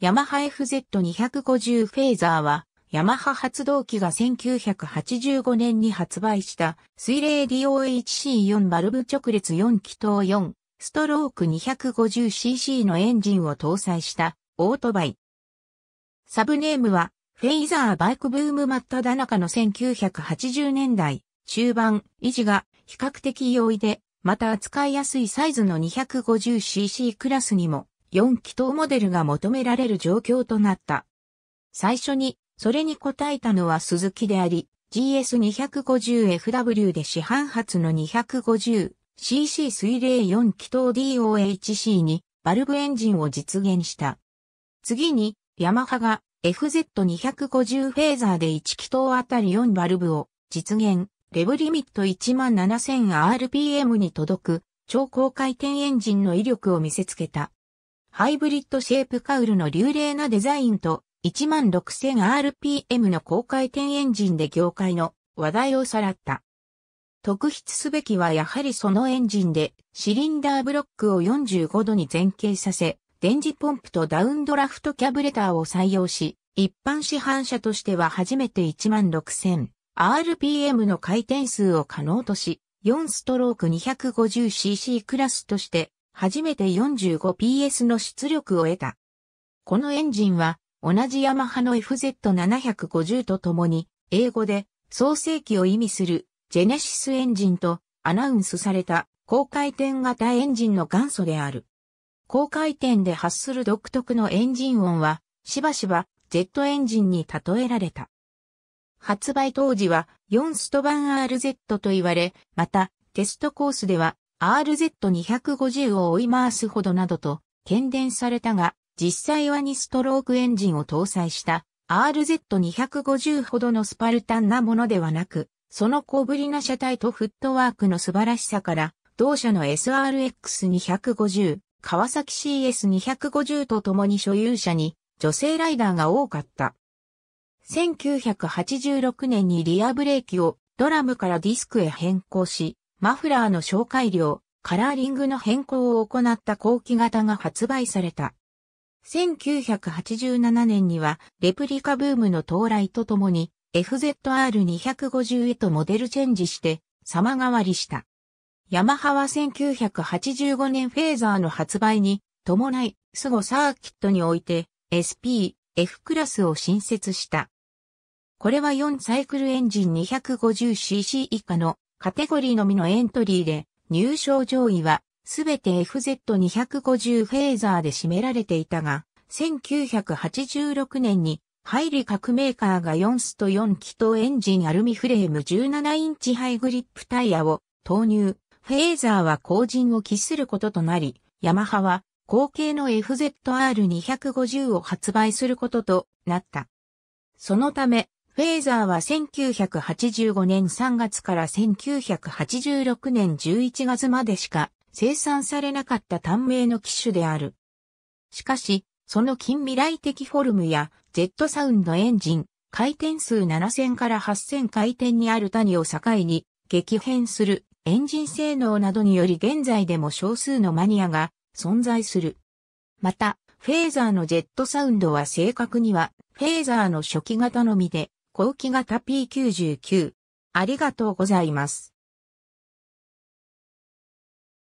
ヤマハ FZ250 フェーザーは、ヤマハ発動機が1985年に発売した水冷 DOHC4 バルブ直列4気筒4ストローク 250cc のエンジンを搭載したオートバイ。サブネームはフェイザーバイクブーム真っ只中の1980年代中盤維持が比較的容易で、また扱いやすいサイズの 250cc クラスにも4気筒モデルが求められる状況となった。最初に、それに応えたのは鈴木であり、GS250FW で市販発の 250cc 水冷4気筒 DOHC にバルブエンジンを実現した。次に、ヤマハが FZ250 フェーザーで1気筒あたり4バルブを実現、レブリミット 17000rpm に届く超高回転エンジンの威力を見せつけた。ハイブリッドシェイプカウルの流麗なデザインと 16000rpm の高回転エンジンで業界の話題をさらった。特筆すべきはやはりそのエンジンでシリンダーブロックを45度に前傾させ、電磁ポンプとダウンドラフトキャブレターを採用し、一般市販車としては初めて 16000rpm の回転数を可能とし、4ストローク 250cc クラスとして初めて 45PS の出力を得た。このエンジンは、同じヤマハの FZ750 ととに、英語で創世記を意味するジェネシスエンジンとアナウンスされた高回転型エンジンの元祖である。高回転で発する独特のエンジン音は、しばしばジェットエンジンに例えられた。発売当時は4スト版 RZ と言われ、またテストコースでは RZ250 を追い回すほどなどと、喧伝されたが、実際は2ストロークエンジンを搭載した RZ250 ほどのスパルタンなものではなく、その小ぶりな車体とフットワークの素晴らしさから、同社の SRX250、川崎 CS250 と共に所有者に女性ライダーが多かった。1986年にリアブレーキをドラムからディスクへ変更し、マフラーの紹介量、カラーリングの変更を行った後期型が発売された。1987年にはレプリカブームの到来とともに FZR250 へとモデルチェンジして様変わりした。ヤマハは1985年フェーザーの発売に伴い、スゴサーキットにおいて SP、F クラスを新設した。これは4サイクルエンジン 250cc 以下のカテゴリーのみのエントリーで、入賞上位は、すべて FZ250 フェーザーで占められていたが、1986年に、入り各メーカーが4スと4気筒エンジンアルミフレーム17インチハイグリップタイヤを投入。フェーザーは後陣を期することとなり、ヤマハは後継の FZR250 を発売することとなった。そのため、フェーザーは1985年3月から1986年11月までしか生産されなかった短命の機種である。しかし、その近未来的フォルムや Z サウンドエンジン、回転数7000から8000回転にある谷を境に激変するエンジン性能などにより現在でも少数のマニアが存在する。また、フェーザーのジェットサウンドは正確には、フェーザーの初期型のみで、後期型 P99。ありがとうございます。